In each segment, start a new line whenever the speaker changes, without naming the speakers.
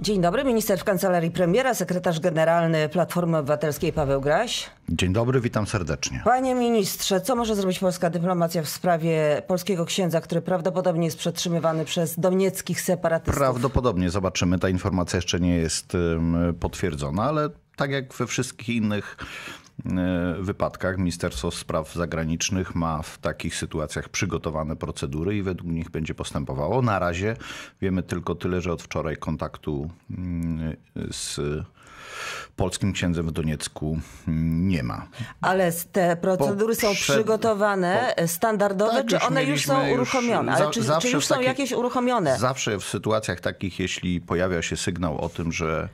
Dzień dobry, minister w kancelarii premiera, sekretarz generalny Platformy Obywatelskiej Paweł Graś.
Dzień dobry, witam serdecznie.
Panie ministrze, co może zrobić polska dyplomacja w sprawie polskiego księdza, który prawdopodobnie jest przetrzymywany przez donieckich separatystów?
Prawdopodobnie, zobaczymy. Ta informacja jeszcze nie jest potwierdzona, ale tak jak we wszystkich innych E, wypadkach Ministerstwo Spraw Zagranicznych ma w takich sytuacjach przygotowane procedury i według nich będzie postępowało. Na razie wiemy tylko tyle, że od wczoraj kontaktu mm, z polskim księdzem w Doniecku nie ma.
Ale te procedury po, są przed, przygotowane, po, e, standardowe, tak, czy one już są uruchomione? Już, Ale czy, czy już są takich, jakieś uruchomione?
Zawsze w sytuacjach takich, jeśli pojawia się sygnał o tym, że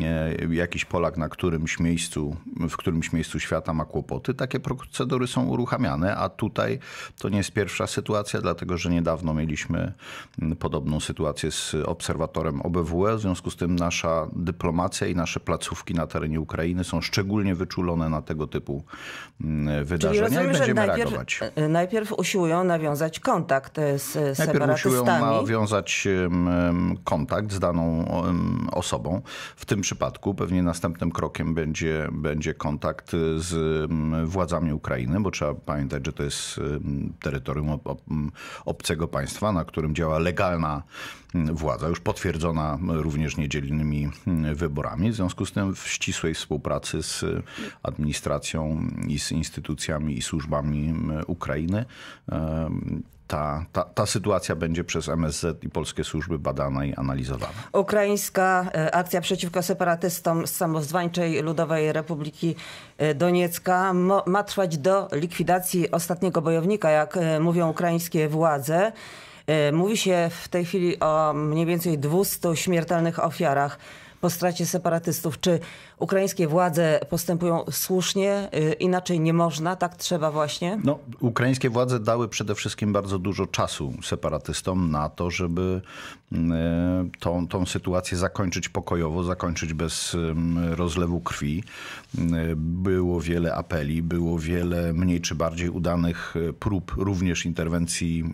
e, jakiś Polak na którymś miejscu, w którymś miejscu świata ma kłopoty, takie procedury są uruchamiane, a tutaj to nie jest pierwsza sytuacja, dlatego że niedawno mieliśmy mm, podobną sytuację z obserwatorem OBWE, w związku z tym nasza dyplomacja i nasze placówki na terenie Ukrainy są szczególnie wyczulone na tego typu mm, wydarzenia Czyli rozumiem, i będziemy najpierw, reagować.
E, e, najpierw usiłują nawiązać kontakt e, z separatystami. Najpierw usiłują
nawiązać kontakt z daną osobą. W tym przypadku pewnie następnym krokiem będzie, będzie kontakt z władzami Ukrainy, bo trzeba pamiętać, że to jest terytorium obcego państwa, na którym działa legalna władza, już potwierdzona również niedzielnymi wyborami związku z tym w ścisłej współpracy z administracją i z instytucjami i służbami Ukrainy ta, ta, ta sytuacja będzie przez MSZ i polskie służby badana i analizowana.
Ukraińska e, akcja przeciwko separatystom z samozwańczej Ludowej Republiki e, Doniecka ma trwać do likwidacji ostatniego bojownika, jak e, mówią ukraińskie władze. Mówi się w tej chwili o mniej więcej 200 śmiertelnych ofiarach po stracie separatystów. Czy ukraińskie władze postępują słusznie, y, inaczej nie można, tak trzeba właśnie?
No, ukraińskie władze dały przede wszystkim bardzo dużo czasu separatystom na to, żeby mm, y, tą, tą sytuację zakończyć pokojowo, zakończyć bez rozlewu krwi. Y, było wiele apeli, było wiele mniej czy bardziej udanych prób również interwencji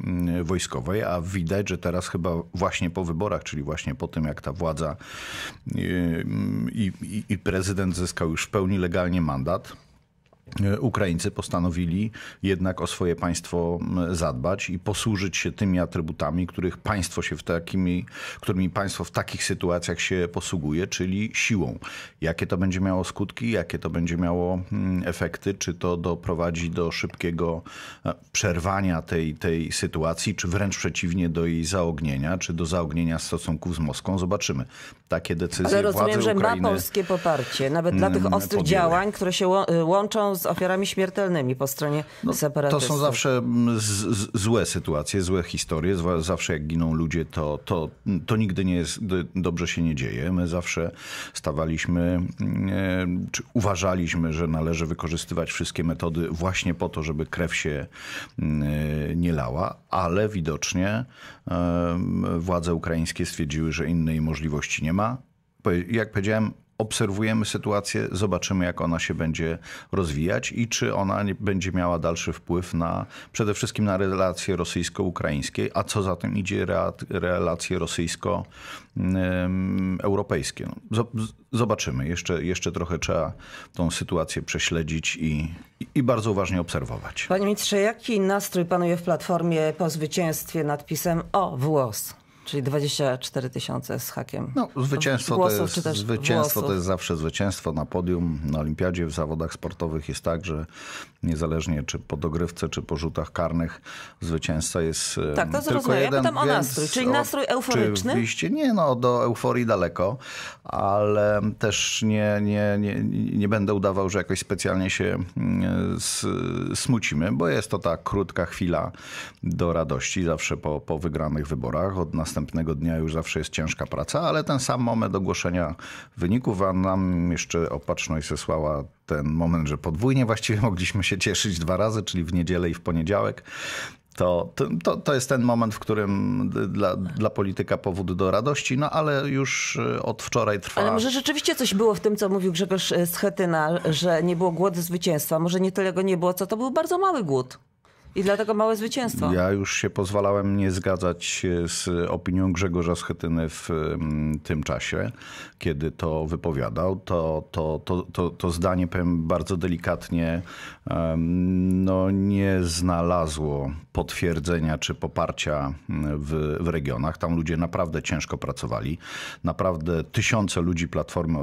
wojskowej, a widać, że teraz chyba właśnie po wyborach, czyli właśnie po tym, jak ta władza Yy, i, i, i prezydent zyskał już w pełni legalnie mandat. E, Ukraińcy postanowili jednak o swoje państwo zadbać i posłużyć się tymi atrybutami, których państwo się w takimi, którymi państwo w takich sytuacjach się posługuje, czyli siłą. Jakie to będzie miało skutki, jakie to będzie miało efekty, czy to doprowadzi do szybkiego e, przerwania tej, tej sytuacji, czy wręcz przeciwnie do jej zaognienia, czy do zaognienia stosunków z Moskwą, zobaczymy. Takie decyzje Ale rozumiem, że Ukrainy ma polskie
poparcie, nawet dla tych ostrych podjęły. działań, które się y, łączą z ofiarami śmiertelnymi po stronie no, separatystów. To są zawsze
mm, z, złe sytuacje, złe historie. Zawsze jak giną ludzie, to, to, to nigdy nie jest, dobrze się nie dzieje. My zawsze stawaliśmy, mm, e, czy uważaliśmy, że należy wykorzystywać wszystkie metody właśnie po to, żeby krew się mm, e, nie lała, ale widocznie władze ukraińskie stwierdziły, że innej możliwości nie ma. Jak powiedziałem, obserwujemy sytuację, zobaczymy jak ona się będzie rozwijać i czy ona będzie miała dalszy wpływ na przede wszystkim na relacje rosyjsko-ukraińskie, a co za tym idzie relacje rosyjsko-europejskie. No, zobaczymy. Jeszcze, jeszcze trochę trzeba tą sytuację prześledzić i, i bardzo uważnie obserwować.
Panie ministrze, jaki nastrój panuje w Platformie po zwycięstwie nad pisem o włos? Czyli 24 tysiące z hakiem. No, zwycięstwo, głosów, to, jest, zwycięstwo to jest
zawsze zwycięstwo na podium. Na olimpiadzie w zawodach sportowych jest tak, że niezależnie czy po dogrywce, czy po rzutach karnych, zwycięzca jest e, Tak, to zrozumiałem. Ja o nastrój. Czyli nastrój euforyczny? Oczywiście nie, no do euforii daleko, ale też nie, nie, nie, nie będę udawał, że jakoś specjalnie się mm, smucimy, bo jest to ta krótka chwila do radości zawsze po, po wygranych wyborach od nas następnego dnia już zawsze jest ciężka praca, ale ten sam moment ogłoszenia wyników, a nam jeszcze opatrzność zesłała ten moment, że podwójnie właściwie mogliśmy się cieszyć dwa razy, czyli w niedzielę i w poniedziałek. To, to, to jest ten moment, w którym dla, dla polityka powód do radości, no ale już e, od wczoraj trwa. Ale może
rzeczywiście coś było w tym, co mówił Grzegorz Schetyna, e, że nie było głodu zwycięstwa. Może nie tyle go nie było, co to był bardzo mały głód. I dlatego małe zwycięstwo.
Ja już się pozwalałem nie zgadzać z opinią Grzegorza Schetyny w mm, tym czasie, kiedy to wypowiadał. To, to, to, to, to zdanie, powiem bardzo delikatnie, no, nie znalazło potwierdzenia czy poparcia mm, w, w regionach. Tam ludzie naprawdę ciężko pracowali. Naprawdę tysiące ludzi Platformy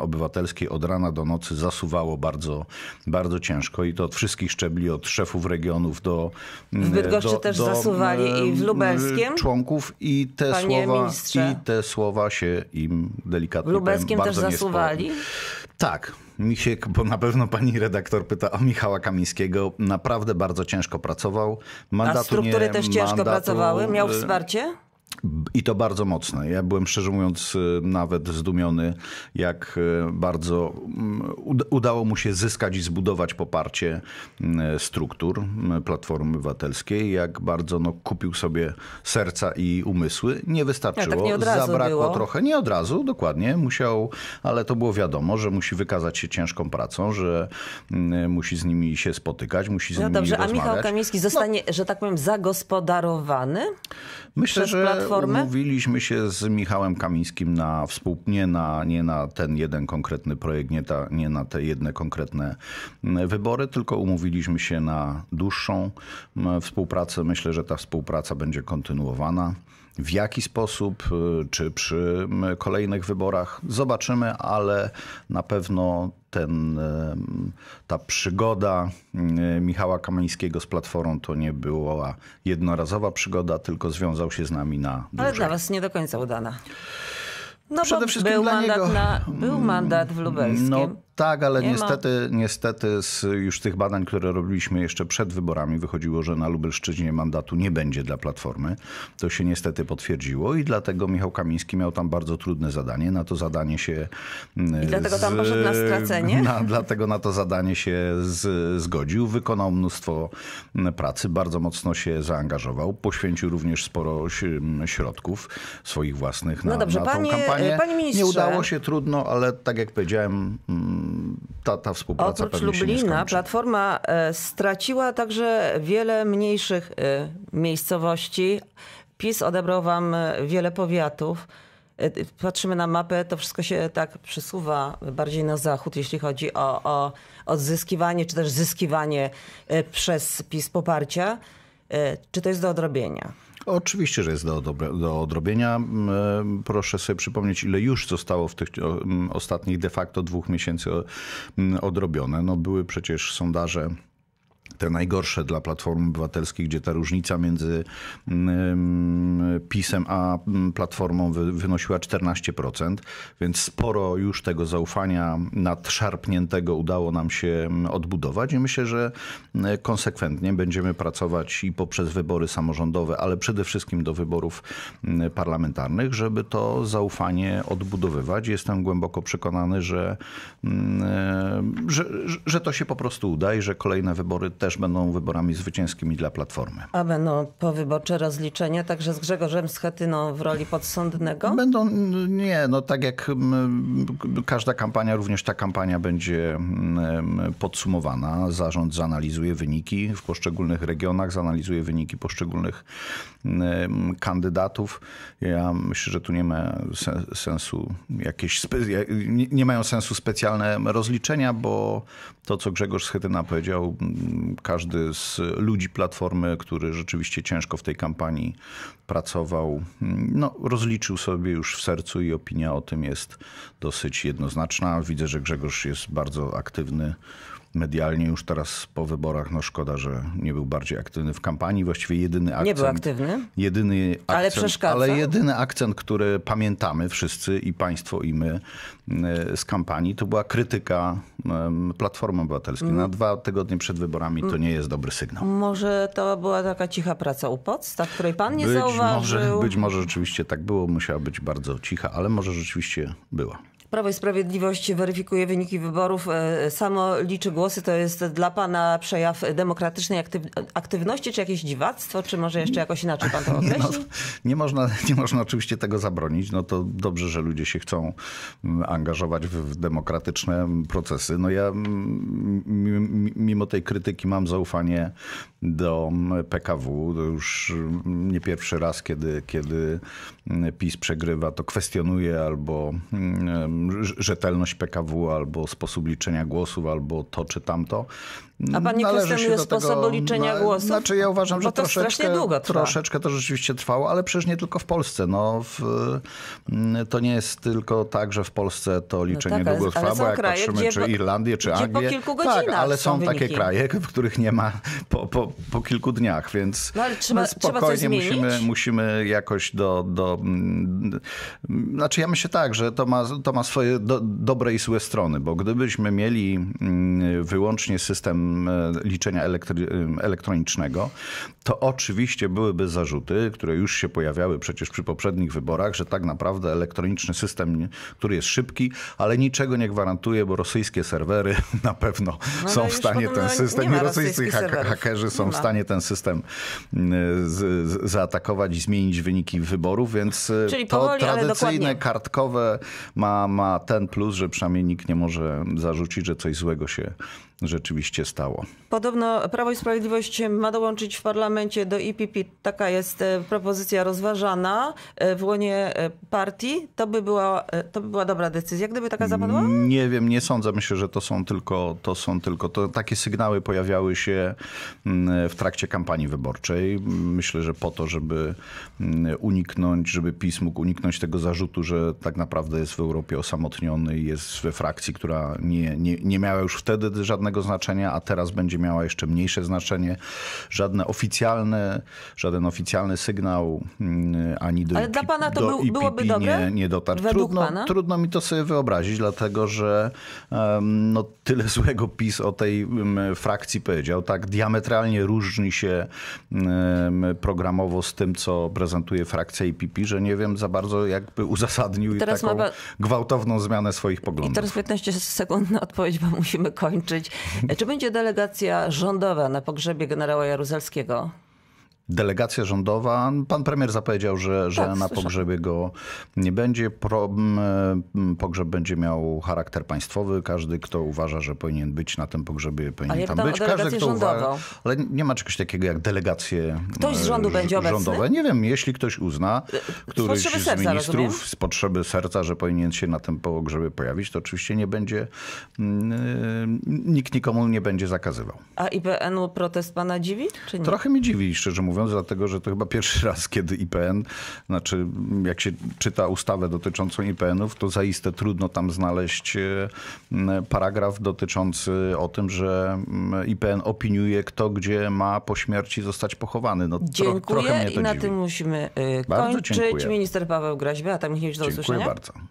Obywatelskiej od rana do nocy zasuwało bardzo, bardzo ciężko i to od wszystkich szczebli, od szefów regionów, listów do... W mm, Bydgoszczy do, też do, zasuwali i w mm, Lubelskim mm, Członków i te, Panie słowa, ministrze. i te słowa się im delikatnie W Lubelskim powiem, też zasuwali? Tak, Michiek, bo na pewno pani redaktor pyta o Michała Kamińskiego. Naprawdę bardzo ciężko pracował. Mandatu A struktury nie, też ciężko mandatu, pracowały? Miał y, wsparcie? I to bardzo mocne. Ja byłem szczerze mówiąc y, nawet zdumiony, jak y, bardzo mm, udało mu się zyskać i zbudować poparcie y, struktur Platformy Obywatelskiej, jak bardzo no, kupił sobie serca i umysły. Nie wystarczyło, tak nie zabrakło było. trochę. Nie od razu, dokładnie. Musiał, ale to było wiadomo, że musi wykazać się ciężką pracą, że musi z nimi się spotykać, musi z no nimi dobrze, rozmawiać. No dobrze, a Michał Kamiński
no zostanie, no, że tak powiem, zagospodarowany?
Myślę, że platformę? Umówiliśmy się z Michałem Kamińskim na współ, nie na, nie na ten jeden konkretny projekt, nie, ta, nie na te jedne konkretne mm, wybory, tylko umówiliśmy się na dłuższą mm, współpracę. Myślę, że ta współpraca będzie kontynuowana. W jaki sposób, y, czy przy kolejnych wyborach, zobaczymy, ale na pewno ten, y, ta przygoda y, Michała Kamińskiego z Platformą to nie była jednorazowa przygoda, tylko związał się z nami na
dłużej. Ale dla was nie do końca udana. No Przede wszystkim był, mandat niego, na, był mandat w Lubelskim. No,
tak, ale nie niestety, niestety z już tych badań, które robiliśmy jeszcze przed wyborami, wychodziło, że na Lubelszczyźnie mandatu nie będzie dla Platformy. To się niestety potwierdziło i dlatego Michał Kamiński miał tam bardzo trudne zadanie. Na to zadanie się... Mm, I dlatego tam poszedł na stracenie? Na, dlatego na to zadanie się z, zgodził. Wykonał mnóstwo mm, pracy, bardzo mocno się zaangażował. Poświęcił również sporo mm, środków swoich własnych no na, no dobrze, na tą panie, kampanię. Panie ministrze. Nie udało się, trudno, ale tak jak powiedziałem ta, ta współpraca Oprócz Lublina
Platforma e, straciła także wiele mniejszych e, miejscowości. PiS odebrał wam e, wiele powiatów. Patrzymy na mapę, to wszystko się tak przesuwa bardziej na zachód, jeśli chodzi o, o odzyskiwanie czy też zyskiwanie przez PiS poparcia. Czy to jest do odrobienia?
Oczywiście, że jest do, do odrobienia. Proszę sobie przypomnieć, ile już zostało w tych ostatnich de facto dwóch miesięcy odrobione. No były przecież sondaże te najgorsze dla Platformy Obywatelskiej, gdzie ta różnica między mm, mm, PiSem a mm, Platformą wynosiła 14%, więc sporo już tego zaufania nadszarpniętego udało nam się odbudować i myślę, że konsekwentnie będziemy pracować i poprzez wybory samorządowe, ale przede wszystkim do wyborów parlamentarnych, żeby to zaufanie odbudowywać. Jestem głęboko przekonany, e, że, że, że to się po prostu uda i że kolejne wybory też będą wyborami zwycięskimi dla Platformy.
A będą powyborcze rozliczenia także z Grzegorzem Schetyną w roli podsądnego?
Będą, nie, no tak jak każda kampania, również ta kampania będzie podsumowana. Zarząd zanalizuje wyniki w poszczególnych regionach, zanalizuje wyniki poszczególnych kandydatów. Ja myślę, że tu nie ma sensu jakieś, nie mają sensu specjalne rozliczenia, bo to, co Grzegorz Schetyna powiedział, każdy z ludzi Platformy, który rzeczywiście ciężko w tej kampanii pracował, mm, no, rozliczył sobie już w sercu i opinia o tym jest dosyć jednoznaczna. Widzę, że Grzegorz jest bardzo aktywny medialnie już teraz po wyborach. No szkoda, że nie był bardziej aktywny w kampanii. Właściwie jedyny akcent. Nie był aktywny. Jedyny akcent, ale przeszkadza. Ale jedyny akcent, który pamiętamy wszyscy i państwo i my e, z kampanii, to była krytyka Platformy Obywatelskiej. Na mm. dwa tygodnie przed wyborami to nie jest dobry sygnał.
Może to była taka cicha praca u podstaw, której pan nie być zauważył. Może, być
może rzeczywiście tak było. Musiała być bardzo cicha, ale może rzeczywiście była.
Prawo i Sprawiedliwość weryfikuje wyniki wyborów, e, samo liczy głosy. To jest dla pana przejaw demokratycznej aktywności, czy jakieś dziwactwo, czy może jeszcze jakoś inaczej pan to określi? Nie, no,
nie, można, nie można oczywiście tego zabronić. No to dobrze, że ludzie się chcą mm, angażować w demokratyczne procesy. No ja mm, mimo tej krytyki mam zaufanie do mm, PKW. To już nie pierwszy raz, kiedy, kiedy PiS przegrywa, to kwestionuje albo rzetelność PKW, albo sposób liczenia głosów, albo to czy tamto. A pan nie kwestionuje sposobu liczenia głosów? Znaczy ja uważam, że to troszeczkę, długo troszeczkę to rzeczywiście trwało, ale przecież nie tylko w Polsce. No, w, mm, to nie jest tylko tak, że w Polsce to no liczenie no tak, długo trwa, bo jak kraje, patrzymy czy Irlandię, czy Anglię, tak, ale są, takie kraje, w których nie ma po, po, po kilku dniach, więc no, trzeba, no, spokojnie trzeba musimy, musimy jakoś do, do... Mm, znaczy ja myślę tak, że to ma, to ma swoje do, dobre i złe strony, bo gdybyśmy mieli mm, wyłącznie system e, liczenia elektry, elektronicznego, to oczywiście byłyby zarzuty, które już się pojawiały przecież przy poprzednich wyborach, że tak naprawdę elektroniczny system, który jest szybki, ale niczego nie gwarantuje, bo rosyjskie serwery na pewno no, no są w stanie ten system i rosyjscy hakerzy są w stanie ten system zaatakować i zmienić wyniki wyborów, więc e, Czyli to powoli, tradycyjne kartkowe ma ma ten plus, że przynajmniej nikt nie może zarzucić, że coś złego się rzeczywiście stało.
Podobno Prawo i Sprawiedliwość ma dołączyć w parlamencie do IPP. E taka jest e, propozycja rozważana e, w łonie partii. To by była, to by była dobra decyzja, gdyby taka zapadła?
Nie wiem, nie sądzę. Myślę, że to są tylko, to są tylko to, takie sygnały pojawiały się mm, w trakcie kampanii wyborczej. Myślę, że po to, żeby mm, uniknąć, żeby PiS mógł uniknąć tego zarzutu, że tak naprawdę jest w Europie osamotniony i jest we frakcji, która nie, nie, nie miała już wtedy żadnych żadnego znaczenia, a teraz będzie miała jeszcze mniejsze znaczenie. Żadne oficjalne, żaden oficjalny sygnał mm, ani do Ale IP, dla pana to do był, byłoby dobre? Nie, nie dotarł. Według trudno, pana? trudno mi to sobie wyobrazić, dlatego że um, no, tyle złego PiS o tej um, frakcji powiedział. Tak diametralnie różni się um, programowo z tym, co prezentuje frakcja IPP, że nie wiem za bardzo, jakby uzasadnił I taką ma... gwałtowną zmianę swoich poglądów. I teraz
15 sekund na odpowiedź, bo musimy kończyć. Czy będzie delegacja rządowa na pogrzebie generała Jaruzelskiego?
Delegacja rządowa, pan premier zapowiedział, że, że tak, na pogrzebie go nie będzie. pogrzeb będzie miał charakter państwowy. Każdy, kto uważa, że powinien być na tym pogrzebie, powinien tam, być. Każdy, kto rządową. uważa. Ale nie ma czegoś takiego jak delegacje Ktoś z e, rządu będzie obecny? rządowe. Nie wiem, jeśli ktoś uzna, e, któryś z, z ministrów rozumiem? z potrzeby serca, że powinien się na tym pogrzebie pojawić, to oczywiście nie będzie, e, nikt nikomu nie będzie zakazywał.
A IPN-u protest pana dziwi? Czy nie? Trochę mi
dziwi, szczerze mówiąc mówiąc, dlatego że to chyba pierwszy raz, kiedy IPN, znaczy jak się czyta ustawę dotyczącą IPN-ów, to zaiste trudno tam znaleźć e, paragraf dotyczący o tym, że IPN opiniuje, kto gdzie ma po śmierci zostać pochowany. No, dziękuję tro, trochę mnie to i na dziwi. tym musimy e, kończyć.
Minister Paweł Graźby, a tam Michniewicz do dziękuję usłyszenia. Dziękuję
bardzo.